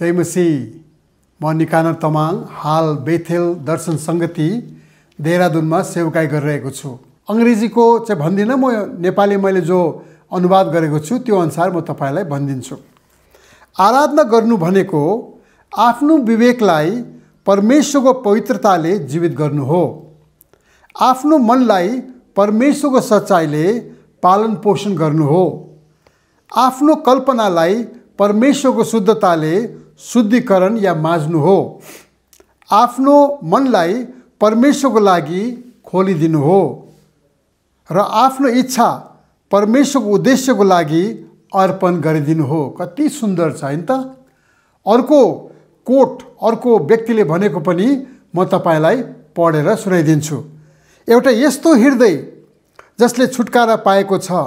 जयमसी म निकानर तमाङ हाल बेथेल दर्शन सङ्गति देहरादुनमा सेवकाई गरिरहेको छु अङ्ग्रेजीको चाहिँ भन्दिनँ म नेपाली मैले जो अनुवाद गरेको छु त्यो अनुसार म तपाईँलाई भनिदिन्छु आराधना गर्नु भनेको आफ्नो विवेकलाई परमेश्वरको पवित्रताले जीवित गर्नु हो आफ्नो मनलाई परमेश्वरको सच्चाइले पालन पोषण गर्नु हो आफ्नो कल्पनालाई परमेश्वरको शुद्धताले शुद्धिकरण या माझ्नु हो आफ्नो मनलाई परमेश्वरको लागि खोलिदिनु हो र आफ्नो इच्छा परमेश्वरको उद्देश्यको लागि अर्पण गरिदिनु हो कति सुन्दर छ होइन त अर्को कोट अर्को व्यक्तिले भनेको पनि म तपाईँलाई पढेर सुनाइदिन्छु एउटा यस्तो हृदय जसले छुटकारा पाएको छ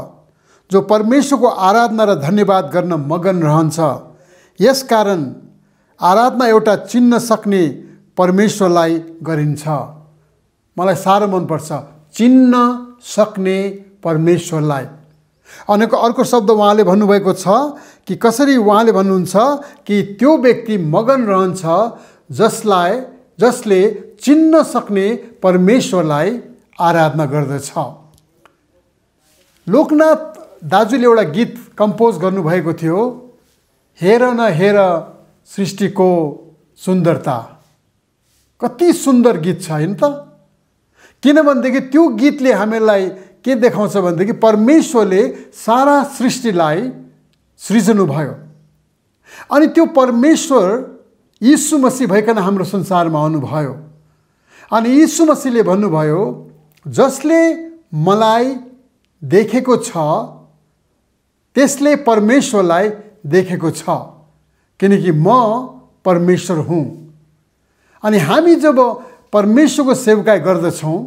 जो परमेश्वरको आराधना र धन्यवाद गर्न मगन रहन्छ यसकारण आराधना एउटा चिन्न सक्ने परमेश्वरलाई गरिन्छ मलाई साह्रो मनपर्छ चिन्न सक्ने परमेश्वरलाई अनेक अर्को शब्द उहाँले भन्नुभएको छ कि कसरी उहाँले भन्नुहुन्छ कि त्यो व्यक्ति मगन रहन्छ जसलाई जसले चिन्न सक्ने परमेश्वरलाई आराधना गर्दछ लोकनाथ दाजुले एउटा गीत कम्पोज गर्नुभएको थियो हेर न हेर सृष्टिको सुन्दरता कति सुन्दर गीत छ होइन त किनभनेदेखि त्यो गीतले हामीलाई के देखाउँछ भनेदेखि परमेश्वरले सारा सृष्टिलाई भयो अनि त्यो परमेश्वर यीशु मसी भइकन हाम्रो संसारमा आउनुभयो अनि यीशु मसीले भन्नुभयो जसले मलाई देखेको छ त्यसले परमेश्वरलाई देखेको छ किनकि म परमेश्वर हुँ अनि हामी जब परमेश्वरको सेवकाई गर्दछौँ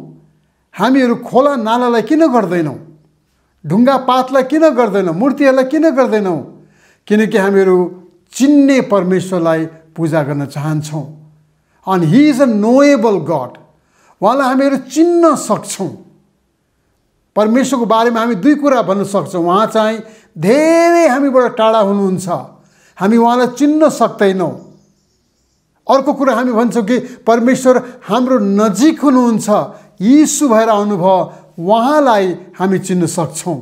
हामीहरू खोला नालालाई किन गर्दैनौँ ढुङ्गा पातलाई किन गर्दैनौँ मूर्तिहरूलाई किन गर्दैनौँ किनकि हामीहरू चिन्ने परमेश्वरलाई पूजा गर्न चाहन्छौँ अनि he is a knowable god उहाँलाई हामीहरू चिन्न सक्छौँ परमेश्वरको बारेमा हामी दुई कुरा भन्न सक्छौँ उहाँ चाहिँ धेरै हामीबाट टाढा हुनुहुन्छ हामी उहाँलाई चिन्न सक्दैनौँ अर्को कुरा हामी भन्छौँ कि परमेश्वर हाम्रो नजिक हुनुहुन्छ यीशु भएर आउनुभयो उहाँलाई हामी चिन्न सक्छौँ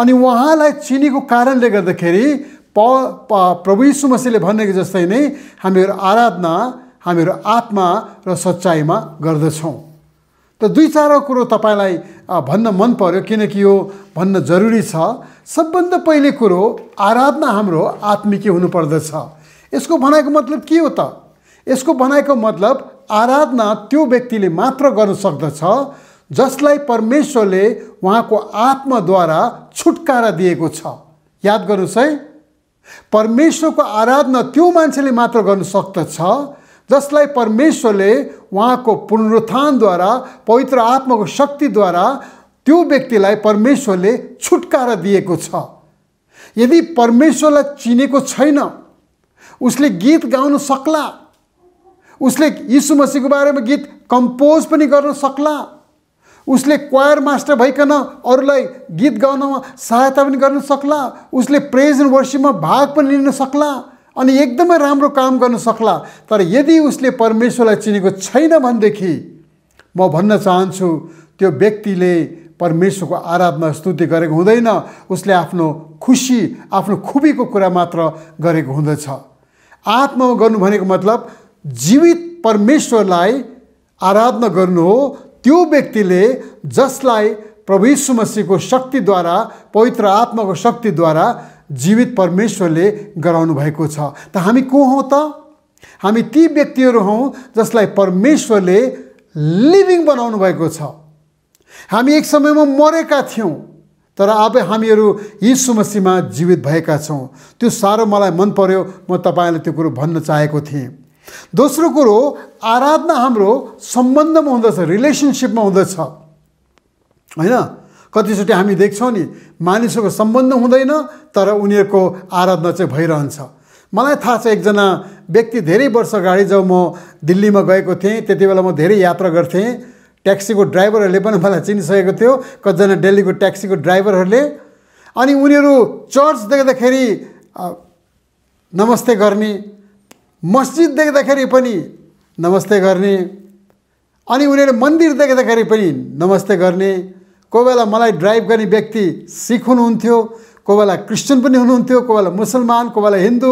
अनि उहाँलाई चिनेको कारणले गर्दाखेरि प प्रभु यीशु मसीले भनेको जस्तै नै हामीहरू आराधना हामीहरू आत्मा र सच्चाइमा गर्दछौँ त दुई चारवटा कुरो तपाईँलाई भन्न मन पर्यो किनकि यो भन्न जरुरी छ सबभन्दा पहिले कुरो आराधना हाम्रो आत्मिकी हुनुपर्दछ यसको भनाइको मतलब के हो त यसको भनाइको मतलब आराधना त्यो व्यक्तिले मात्र गर्न सक्दछ जसलाई परमेश्वरले उहाँको आत्माद्वारा छुटकारा दिएको छ याद गर्नुहोस् है परमेश्वरको आराधना त्यो मान्छेले मात्र गर्न सक्दछ जसलाई परमेश्वरले उहाँको पुनरुत्थानद्वारा पवित्र आत्माको शक्तिद्वारा त्यो व्यक्तिलाई परमेश्वरले छुटकारा दिएको छ यदि परमेश्वरलाई चिनेको छैन उसले गीत गाउन सक्ला उसले यीशु मसीको बारेमा गीत कम्पोज पनि गर्न सक्ला उसले क्वायर मास्टर भइकन अरूलाई गीत गाउनमा सहायता पनि गर्न सक्ला उसले प्रेज वर्षीमा भाग पनि लिन सक्ला अनि एकदमै राम्रो काम गर्न सक्ला तर यदि उसले परमेश्वरलाई चिनेको छैन भनेदेखि म भन्न चाहन्छु त्यो व्यक्तिले परमेश्वरको आराधना स्तुति गरेको हुँदैन उसले आफ्नो खुसी आफ्नो खुबीको कुरा मात्र गरेको हुँदछ आत्मामा गर्नु भनेको मतलब जीवित परमेश्वरलाई आराधना गर्नु हो त्यो व्यक्तिले जसलाई प्रभु यीशु मसीको शक्तिद्वारा पवित्र आत्माको शक्तिद्वारा जीवित परमेश्वरले गराउनु भएको छ त हामी को हौँ त हामी ती व्यक्तिहरू हौँ जसलाई परमेश्वरले लिभिङ बनाउनु भएको छ हामी एक समयमा मरेका थियौँ तर अब हामीहरू यी समस्यामा जीवित भएका छौँ त्यो साह्रो मलाई मन पर्यो म तपाईँलाई त्यो कुरो भन्न चाहेको थिएँ दोस्रो कुरो आराधना हाम्रो सम्बन्धमा हुँदछ रिलेसनसिपमा हुँदछ होइन कतिचोटि हामी देख्छौँ नि मानिसहरूको सम्बन्ध हुँदैन तर उनीहरूको आराधना चाहिँ भइरहन्छ मलाई थाहा छ एकजना व्यक्ति धेरै वर्ष अगाडि जब म दिल्लीमा गएको थिएँ त्यति बेला म धेरै यात्रा गर्थेँ ट्याक्सीको ड्राइभरहरूले पनि मलाई चिनिसकेको थियो कतिजना दिल्लीको ट्याक्सीको ड्राइभरहरूले अनि उनीहरू चर्च देख्दाखेरि नमस्ते गर्ने मस्जिद देख्दाखेरि पनि नमस्ते गर्ने अनि उनीहरू मन्दिर देख्दाखेरि पनि नमस्ते गर्ने कोही बेला मलाई ड्राइभ गर्ने व्यक्ति सिख हुनुहुन्थ्यो कोही बेला क्रिस्चियन पनि हुनुहुन्थ्यो कोही बेला मुसलमान कोही बेला हिन्दू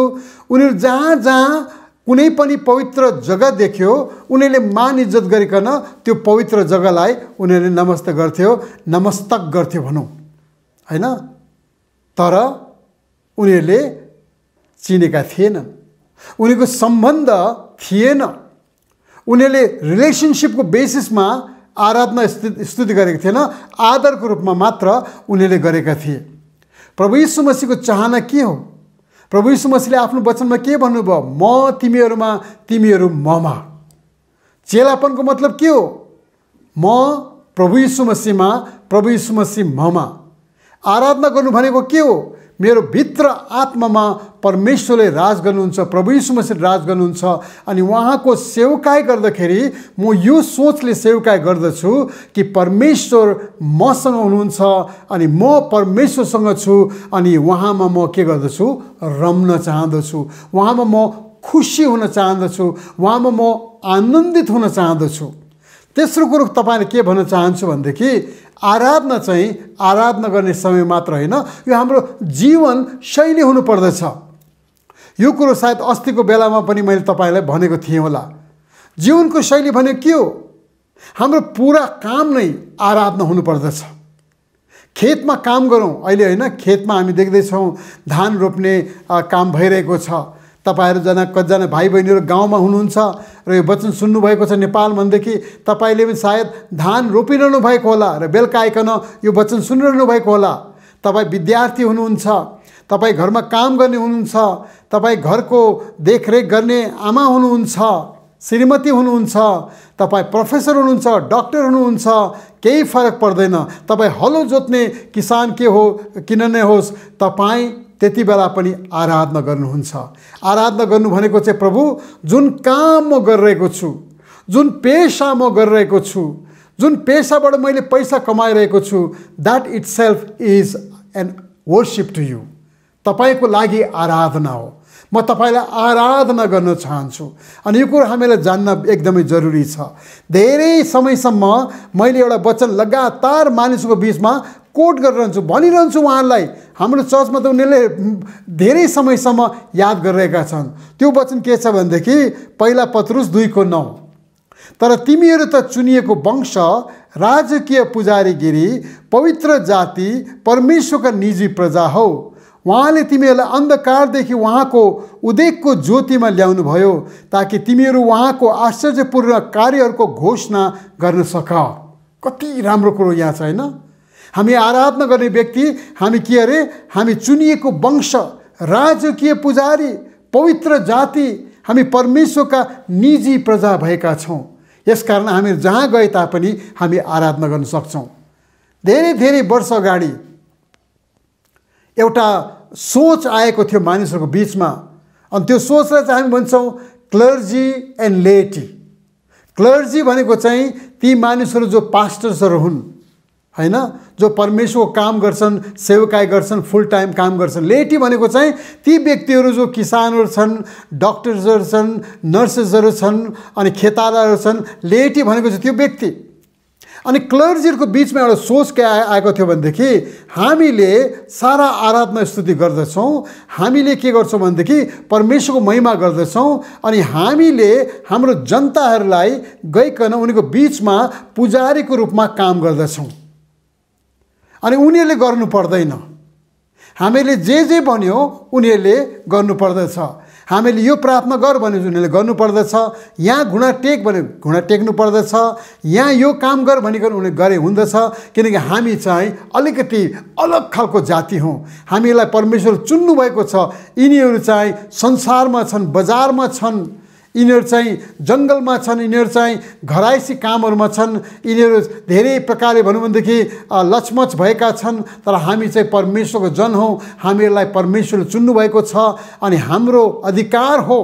उनीहरू जहाँ जहाँ कुनै पनि पवित्र जग्गा देख्यो उनीहरूले मान इज्जत गरिकन त्यो पवित्र जग्गालाई उनीहरूले नमस्त गर्थ्यो नमस्तक गर्थ्यो भनौँ होइन तर उनीहरूले चिनेका थिएनन् उनीहरूको सम्बन्ध थिएन उनीहरूले रिलेसनसिपको बेसिसमा आराधना स्तुति गरेको थिएन आदरको रूपमा मात्र उनीहरूले गरेका थिए प्रभु यीशु मसीहको चाहना के हो प्रभु यीशु मसीले आफ्नो वचनमा के भन्नुभयो म तिमीहरूमा तिमीहरू ममा चेलापनको मतलब के हो म प्रभु यीशु मसीहमा प्रभु यीशु मसी ममा आराधना गर्नु भनेको के हो मेरो भित्र आत्मामा परमेश्वरले राज गर्नुहुन्छ प्रभु यीशुमसी राज गर्नुहुन्छ अनि उहाँको सेवकाइ गर्दाखेरि म यो सोचले सेवकाइ गर्दछु कि परमेश्वर मसँग हुनुहुन्छ अनि म परमेश्वरसँग छु अनि उहाँमा म के गर्दछु रम्न चाहँदछु उहाँमा म खुसी हुन चाहँदछु उहाँमा म आनन्दित हुन चाहँदछु तेस्रो कुरो तपाईँले के भन्न चाहन्छु भनेदेखि आराधना चाहिँ आराधना गर्ने समय मात्र होइन यो हाम्रो जीवन शैली हुनुपर्दछ यो कुरो सायद अस्तिको बेलामा पनि मैले तपाईँलाई भनेको थिएँ होला जीवनको शैली भने के हो हाम्रो पुरा काम नै आराधना हुनुपर्दछ खेतमा काम गरौँ अहिले होइन खेतमा हामी देख्दैछौँ धान रोप्ने काम भइरहेको छ तपाईँहरूजना कतिजना भाइ बहिनीहरू गाउँमा हुनुहुन्छ र यो वचन सुन्नुभएको छ नेपाल भनेदेखि तपाईँले पनि सायद धान रोपिरहनु भएको होला र बेलुका आइकन यो वचन सुनिरहनु भएको होला तपाईँ विद्यार्थी हुनुहुन्छ तपाईँ घरमा काम गर्ने हुनुहुन्छ तपाईँ घरको देखरेख गर्ने आमा हुनुहुन्छ श्रीमती हुनुहुन्छ तपाईँ प्रोफेसर हुनुहुन्छ डक्टर हुनुहुन्छ केही फरक पर्दैन तपाईँ हलो जोत्ने किसान के हो किन नै होस् तपाईँ त्यति बेला पनि आराधना गर्नुहुन्छ आराधना गर्नु भनेको चाहिँ प्रभु जुन काम म गरिरहेको छु जुन पेसा म गरिरहेको छु जुन पेसाबाट मैले पैसा कमाइरहेको छु that itself is an worship to you तपाईँको लागि आराधना हो म तपाईँलाई आराधना गर्न चाहन्छु अनि यो कुरो हामीलाई जान्न एकदमै जरुरी छ धेरै समयसम्म मैले एउटा वचन लगातार मानिसको बिचमा कोट गरिरहन्छु भनिरहन्छु उहाँहरूलाई हाम्रो चर्चमा त उनीहरूले धेरै समयसम्म याद गरिरहेका छन् त्यो वचन के छ भनेदेखि पहिला पत्रुस दुईको नौ तर तिमीहरू त चुनिएको वंश राजकीय पुजारीगिरी पवित्र जाति परमेश्वरका निजी प्रजा हौ उहाँले तिमीहरूलाई अन्धकारदेखि उहाँको उदेकको ज्योतिमा ल्याउनुभयो ताकि तिमीहरू उहाँको आश्चर्यपूर्ण कार्यहरूको घोषणा गर्न सक कति राम्रो कुरो यहाँ छ होइन हामी आराधना गर्ने व्यक्ति हामी के अरे हामी चुनिएको वंश राजकीय पुजारी पवित्र जाति हामी परमेश्वरका निजी प्रजा भएका छौँ यसकारण हामी जहाँ गए तापनि हामी आराधना गर्न सक्छौँ धेरै धेरै वर्ष अगाडि एउटा सोच आएको थियो मानिसहरूको बिचमा अनि त्यो सोचलाई चाहिँ हामी भन्छौँ क्लर्जी एन्ड लेटी क्लर्जी भनेको चाहिँ ती मानिसहरू जो पास्टर्सहरू हुन् होइन जो परमेश्वरको काम गर्छन् सेवकाय गर्छन् फुल टाइम काम गर्छन् लेटी भनेको चाहिँ ती व्यक्तिहरू जो किसानहरू छन् डक्टर्सहरू छन् नर्सेसहरू छन् अनि खेतालाहरू छन् लेटी भनेको चाहिँ त्यो व्यक्ति अनि क्लर्जीहरूको बिचमा एउटा सोच के आएको थियो भनेदेखि हामीले सारा आराधना स्तुति गर्दछौँ हामीले के गर्छौँ भनेदेखि परमेश्वरको महिमा गर्दछौँ अनि हामीले हाम्रो जनताहरूलाई गइकन उनीहरूको बिचमा पुजारीको रूपमा काम गर्दछौँ अनि उनीहरूले गर्नु पर्दैन हामीले जे जे भन्यो उनीहरूले गर्नु पर्दछ हामीले यो प्रार्थना गर भने उनीहरूले गर्नुपर्दछ यहाँ घुँडा टेक भने घुँडा टेक्नु पर्दछ यहाँ यो काम गर भनेको उनीहरूले गरे हुँदछ किनकि हामी चाहिँ अलिकति अलग खालको जाति हौँ हामीलाई परमेश्वर चुन्नुभएको छ यिनीहरू चाहिँ संसारमा छन् बजारमा छन् यिनीहरू चाहिँ जङ्गलमा छन् यिनीहरू चाहिँ घरायसी कामहरूमा छन् यिनीहरू धेरै प्रकारले भनौँ भनेदेखि लचमच भएका छन् तर हामी चाहिँ परमेश्वरको जन हौँ हामीहरूलाई परमेश्वरले चुन्नुभएको छ अनि हाम्रो अधिकार हो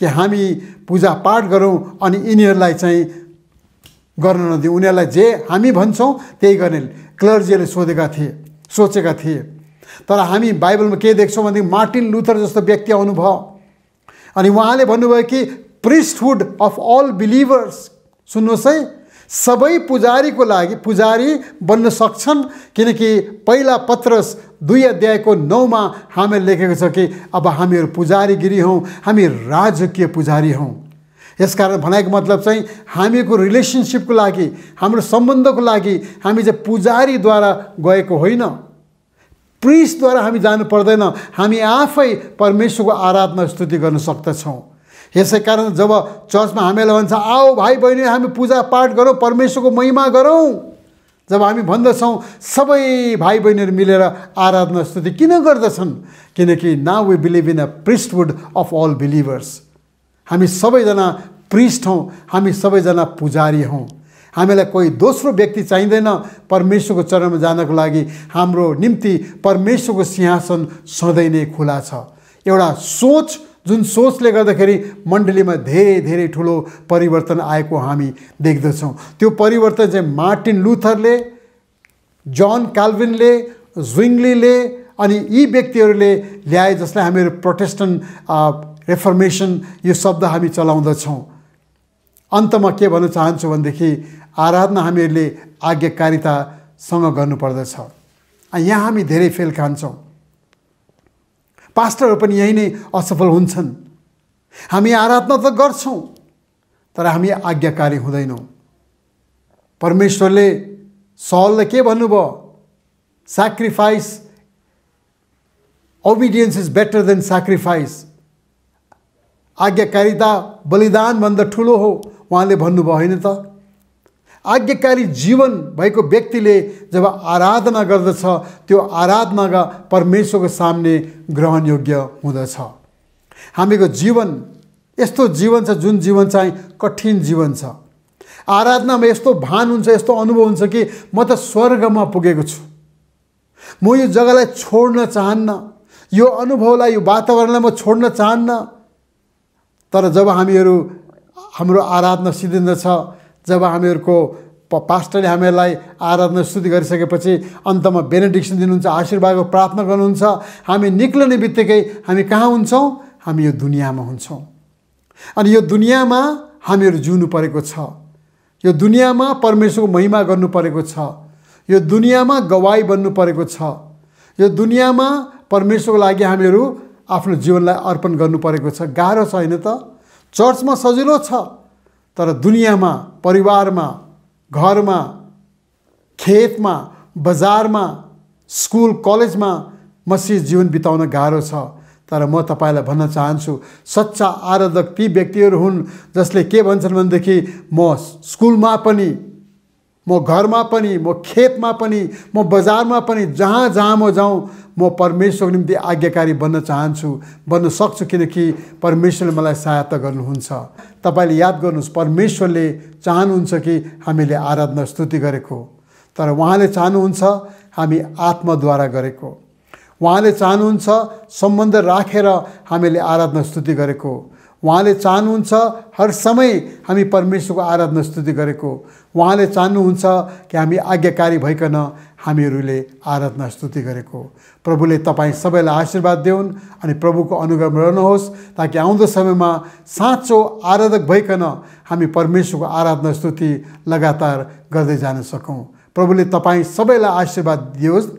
कि हामी पूजापाठ गरौँ अनि यिनीहरूलाई चाहिँ गर्न नदिउँ उनीहरूलाई जे हामी भन्छौँ त्यही गर्ने क्लर्जीले सोधेका थिए सोचेका थिए तर हामी बाइबलमा के देख्छौँ भनेदेखि मार्टिन लुथर जस्तो व्यक्ति आउनुभयो अनि उहाँले भन्नुभयो कि प्रिस्टहुड अफ अल बिलिभर्स सुन्नुहोस् है सबै पुजारीको लागि पुजारी बन्न सक्छन् किनकि पहिला पत्रस दुई अध्यायको नौमा हामीले लेखेको छ कि अब हामीहरू पुजारीगिरी हौँ हामी राजकीय पुजारी हौँ यसकारण भनाइको मतलब चाहिँ हामीको रिलेसनसिपको लागि हाम्रो सम्बन्धको लागि हामी चाहिँ पुजारीद्वारा गएको होइन प्रिसद्वारा हामी जानु पर्दैन हामी आफै परमेश्वरको आराधना स्तुति गर्न सक्दछौँ यसै कारण जब चर्चमा हामीलाई भन्छ आओ भाइ बहिनी हामी पूजा पाठ गरौँ परमेश्वरको महिमा गरौँ जब हामी भन्दछौँ सबै भाइ बहिनीहरू मिलेर आराधना स्तुति किन गर्दछन् किनकि now we believe in a priesthood of all believers हामी सबैजना पृष्ठ हौँ हामी सबैजना पुजारी हौँ हामीलाई कोही दोस्रो व्यक्ति चाहिँदैन परमेश्वरको चरणमा जानको लागि हाम्रो निम्ति परमेश्वरको सिंहासन सधैँ नै खुला छ एउटा सोच जुन सोचले गर्दाखेरि मण्डलीमा धेरै धेरै ठुलो परिवर्तन आएको हामी देख्दछौँ त्यो परिवर्तन चाहिँ मार्टिन लुथरले जन काल्भिनले ज्विङ्लीले अनि यी व्यक्तिहरूले ल्याए जसलाई हामीहरू प्रोटेस्टन्ट रेफर्मेसन यो शब्द हामी चलाउँदछौँ अन्तमा के भन्न चाहन्छु भनेदेखि आराधना हामीहरूले आज्ञाकारितासँग गर्नुपर्दछ यहाँ हामी धेरै फेल खान्छौँ पास्टरहरू पनि यहीँ नै असफल हुन्छन् हामी आराधना त गर्छौँ तर हामी आज्ञाकारी हुँदैनौँ परमेश्वरले सहललाई के भन्नुभयो sacrifice obedience is better than sacrifice आज्ञाकारिता बलिदानभन्दा ठुलो हो उहाँले भन्नुभयो होइन त आज्ञाकारी जीवन भएको व्यक्तिले जब आराधना गर्दछ त्यो आराधनाका परमेश्वरको सामने ग्रहणयोग्य हुँदछ हामीको जीवन यस्तो जीवन छ जुन जीवन चाहिँ कठिन जीवन छ आराधनामा यस्तो भान हुन्छ यस्तो अनुभव हुन्छ कि म त स्वर्गमा पुगेको छु म यो जग्गालाई छोड्न चाहन्न यो अनुभवलाई यो वातावरणलाई म छोड्न चाहन्न तर जब हामीहरू हाम्रो आराधना सिद्धिँदछ जब हामीहरूको पास्टरले हामीहरूलाई आराधना स्तुति गरिसकेपछि अन्तमा बेनेडिक्सन दिनुहुन्छ आशीर्वादको प्रार्थना गर्नुहुन्छ हामी निक्लने बित्तिकै हामी कहाँ हुन्छौँ हामी यो दुनियाँमा हुन्छौँ अनि यो दुनियाँमा हामीहरू जिउनु परेको छ यो दुनियाँमा परमेश्वरको महिमा गर्नु परेको छ यो दुनियाँमा गवाई बन्नु परेको छ यो दुनियाँमा परमेश्वरको लागि हामीहरू आफ्नो जीवनलाई अर्पण गर्नु परेको छ गाह्रो छ होइन त चर्चमा सजिलो छ तर दुनियाँमा परिवारमा घरमा खेतमा बजारमा स्कुल कलेजमा मसी जीवन बिताउन गाह्रो छ तर म तपाईँलाई भन्न चाहन्छु सच्चा आराधक ती व्यक्तिहरू हुन् जसले के भन्छन् भनेदेखि म स्कुलमा पनि म घरमा पनि म खेतमा पनि म बजारमा पनि जहाँ जहाँ म जाउँ म परमेश्वरको निम्ति आज्ञाकारी बन्न चाहन्छु बन्न सक्छु किनकि परमेश्वरले मलाई सहायता गर्नुहुन्छ तपाईँले याद गर्नुहोस् परमेश्वरले चाहनुहुन्छ कि हामीले आराधना स्तुति गरेको तर उहाँले चाहनुहुन्छ हामी आत्माद्वारा गरेको उहाँले चाहनुहुन्छ सम्बन्ध राखेर हामीले आराधना स्तुति गरेको उहाँले चाहनुहुन्छ हर समय हामी परमेश्वरको आराधना स्तुति गरेको उहाँले चाहनुहुन्छ कि हामी आज्ञाकारी भइकन हामीहरूले आराधना स्तुति गरेको प्रभुले तपाईँ सबैलाई आशीर्वाद देऊन् अनि प्रभुको अनुग्रह रहनुहोस् ताकि आउँदो समयमा साँचो आराधक भइकन हामी परमेश्वरको आराधना स्तुति लगातार गर्दै जान सकौँ प्रभुले तपाईँ सबैलाई आशीर्वाद दियोस्